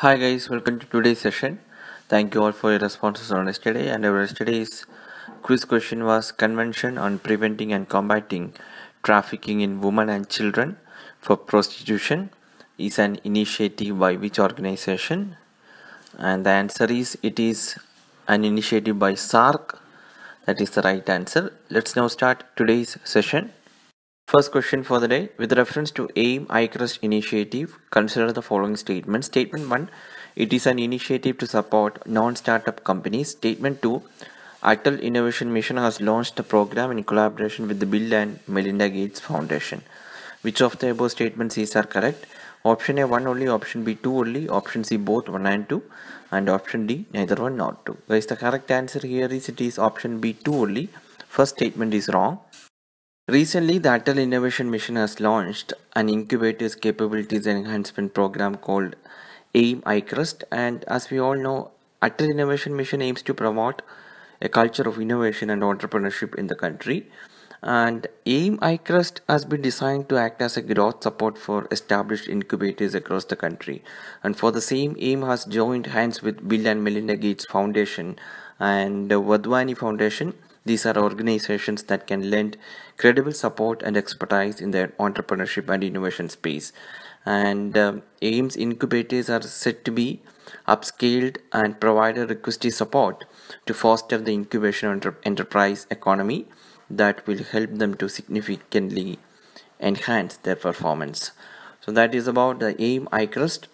Hi guys, welcome to today's session. Thank you all for your responses on yesterday. And our yesterday's quiz question was Convention on Preventing and Combating Trafficking in Women and Children for Prostitution is an initiative by which organization? And the answer is it is an initiative by SARC. That is the right answer. Let's now start today's session. First question for the day with reference to AIM ICREST initiative consider the following statement statement 1 it is an initiative to support non startup companies statement 2 Actal Innovation Mission has launched a program in collaboration with the Bill and Melinda Gates Foundation which of the above statements is are correct option A 1 only option B 2 only option C both 1 and 2 and option D neither one not 2 guys the correct answer here is it is option B 2 only first statement is wrong Recently, the Atal Innovation Mission has launched an incubators capabilities enhancement program called AIM iCrust. And as we all know, Atal Innovation Mission aims to promote a culture of innovation and entrepreneurship in the country. And AIM iCrust has been designed to act as a growth support for established incubators across the country. And for the same, AIM has joined hands with Bill and Melinda Gates Foundation and the Vadwani Foundation these are organizations that can lend credible support and expertise in their entrepreneurship and innovation space. And um, AIMS incubators are said to be upscaled and provide a requested support to foster the incubation entre- enterprise economy that will help them to significantly enhance their performance. So that is about the AIM iCrust.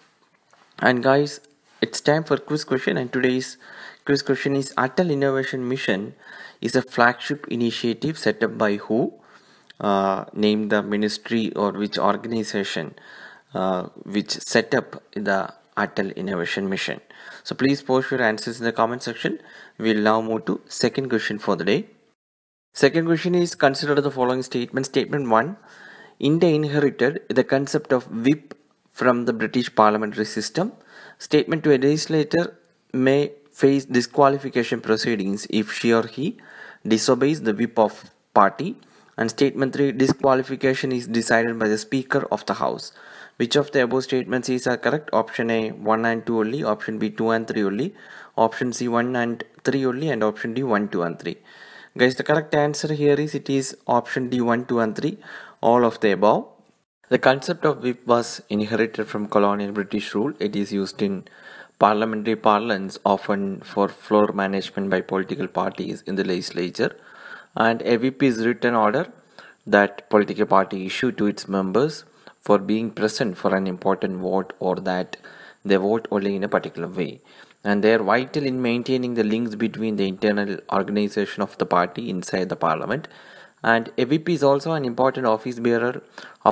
And guys, it's time for quiz question and today's quiz question is Atal Innovation Mission is a flagship initiative set up by who? Uh, name the ministry or which organization uh, which set up the Atal Innovation Mission. So please post your answers in the comment section. We'll now move to second question for the day. Second question is consider the following statement. Statement 1. India inherited the concept of whip from the British parliamentary system. Statement 2. A legislator may face disqualification proceedings if she or he disobeys the whip of party. And statement 3 disqualification is decided by the Speaker of the House. Which of the above statements is a correct? Option A 1 and 2 only, option B 2 and 3 only, option C 1 and 3 only, and option D 1, 2, and 3. Guys, the correct answer here is it is option D 1, 2, and 3, all of the above. The concept of whip was inherited from colonial British rule. It is used in parliamentary parlance often for floor management by political parties in the legislature and a is written order that political party issue to its members for being present for an important vote or that they vote only in a particular way and they are vital in maintaining the links between the internal organization of the party inside the parliament and a is also an important office bearer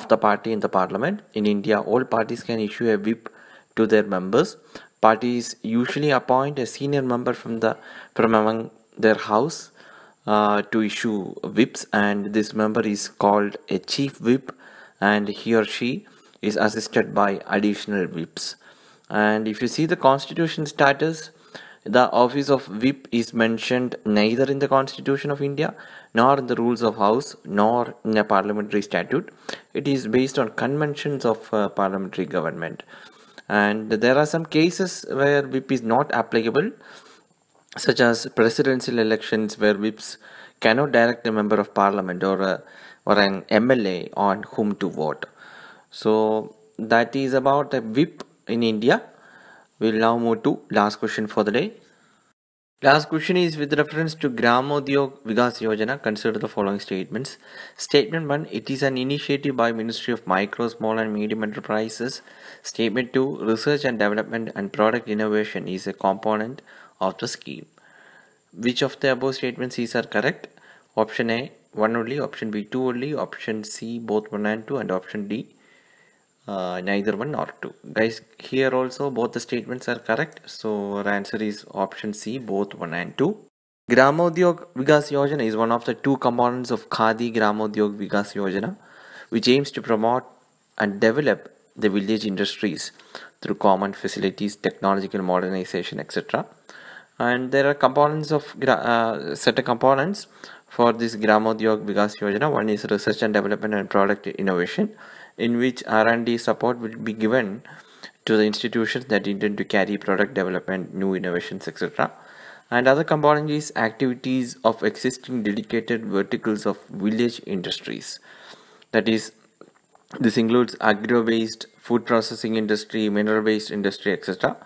of the party in the parliament. In India, all parties can issue a whip to their members Parties usually appoint a senior member from the from among their house uh, to issue whips, and this member is called a chief whip, and he or she is assisted by additional whips. And if you see the constitution status, the office of whip is mentioned neither in the constitution of india nor in the rules of house nor in a parliamentary statute it is based on conventions of uh, parliamentary government and there are some cases where whip is not applicable such as presidential elections where whips cannot direct a member of parliament or a, uh, or an mla on whom to vote so that is about a whip in india we'll now move to last question for the day Last question is with reference to Gramodyog Vigas Yojana, consider the following statements. Statement 1, it is an initiative by Ministry of Micro, Small and Medium Enterprises. Statement 2, research and development and product innovation is a component of the scheme. Which of the above statements is are correct? Option A, 1 only, option B, 2 only, option C, both 1 and 2 and option D, uh, neither one nor two guys here also both the statements are correct so our answer is option c both one and two Gramodyog Vigas Yojana is one of the two components of Khadi Gramodyog Vigas Yojana, which aims to promote and develop the village industries through common facilities, technological modernization, etc. And there are components of uh, set of components for this Gramodyog Vigas Yojana. One is research and development and product innovation in which R&D support will be given to the institutions that intend to carry product development, new innovations, etc. And other component is activities of existing dedicated verticals of village industries. That is, this includes agro-based food processing industry, mineral-based industry, etc.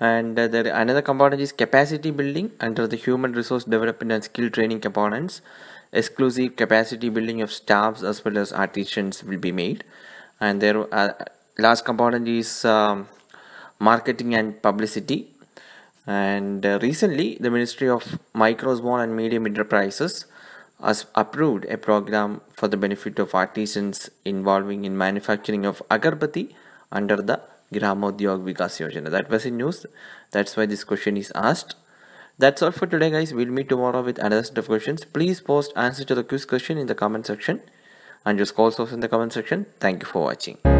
And uh, there another component is capacity building under the human resource development and skill training components exclusive capacity building of staffs as well as artisans will be made and there uh, last component is um, marketing and publicity and uh, recently the ministry of micro small and medium enterprises has approved a program for the benefit of artisans involving in manufacturing of agarbati under the gramodyog vikas yojana that was in news that's why this question is asked that's all for today guys. We'll meet tomorrow with another set of questions. Please post answer to the quiz question in the comment section and just call us in the comment section. Thank you for watching.